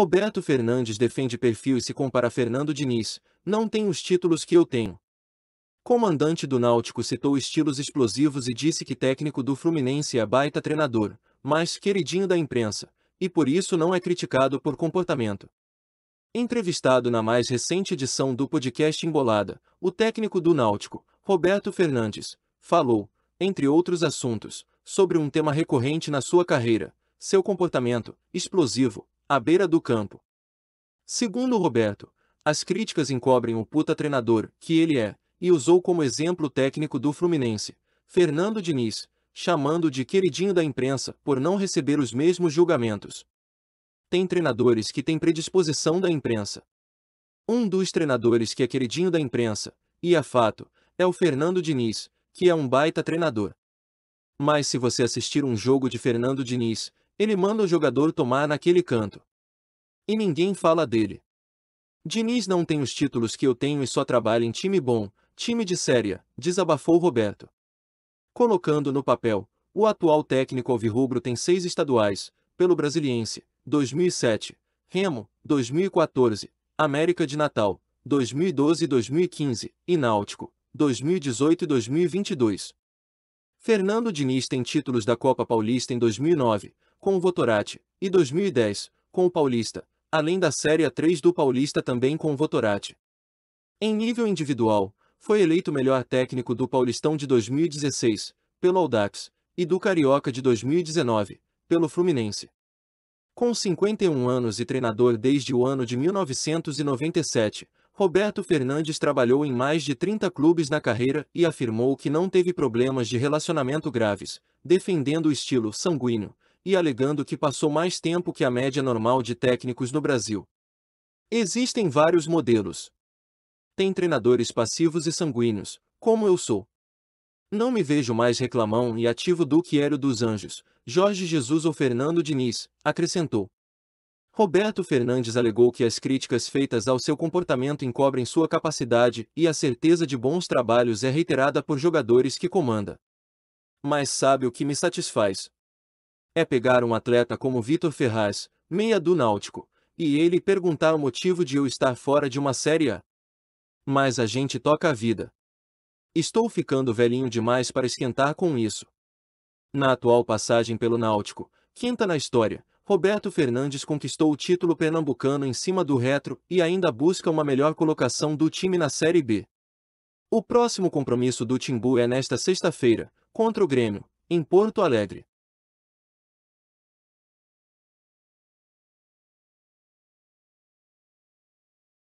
Roberto Fernandes defende perfil e se compara a Fernando Diniz, não tem os títulos que eu tenho. Comandante do Náutico citou estilos explosivos e disse que técnico do Fluminense é baita treinador, mas queridinho da imprensa, e por isso não é criticado por comportamento. Entrevistado na mais recente edição do podcast Embolada, o técnico do Náutico, Roberto Fernandes, falou, entre outros assuntos, sobre um tema recorrente na sua carreira, seu comportamento, explosivo, à beira do campo. Segundo Roberto, as críticas encobrem o puta treinador que ele é, e usou como exemplo técnico do Fluminense, Fernando Diniz, chamando de queridinho da imprensa por não receber os mesmos julgamentos. Tem treinadores que têm predisposição da imprensa. Um dos treinadores que é queridinho da imprensa, e a é fato, é o Fernando Diniz, que é um baita treinador. Mas se você assistir um jogo de Fernando Diniz, ele manda o jogador tomar naquele canto. E ninguém fala dele. Diniz não tem os títulos que eu tenho e só trabalha em time bom, time de séria, desabafou Roberto. Colocando no papel, o atual técnico alvirrubro tem seis estaduais, pelo Brasiliense, 2007, Remo, 2014, América de Natal, 2012 e 2015, e Náutico, 2018 e 2022. Fernando Diniz tem títulos da Copa Paulista em 2009, com o Votorati, e 2010, com o Paulista, além da Série A3 do Paulista também com Votorati. Em nível individual, foi eleito melhor técnico do Paulistão de 2016, pelo Audax, e do Carioca de 2019, pelo Fluminense. Com 51 anos e treinador desde o ano de 1997, Roberto Fernandes trabalhou em mais de 30 clubes na carreira e afirmou que não teve problemas de relacionamento graves, defendendo o estilo sanguíneo, e alegando que passou mais tempo que a média normal de técnicos no Brasil. Existem vários modelos. Tem treinadores passivos e sanguíneos, como eu sou. Não me vejo mais reclamão e ativo do que era dos anjos, Jorge Jesus ou Fernando Diniz, acrescentou. Roberto Fernandes alegou que as críticas feitas ao seu comportamento encobrem sua capacidade e a certeza de bons trabalhos é reiterada por jogadores que comanda. Mas sabe o que me satisfaz? É pegar um atleta como Vitor Ferraz, meia do Náutico, e ele perguntar o motivo de eu estar fora de uma Série A. Mas a gente toca a vida. Estou ficando velhinho demais para esquentar com isso. Na atual passagem pelo Náutico, quinta na história, Roberto Fernandes conquistou o título pernambucano em cima do retro e ainda busca uma melhor colocação do time na Série B. O próximo compromisso do Timbu é nesta sexta-feira, contra o Grêmio, em Porto Alegre.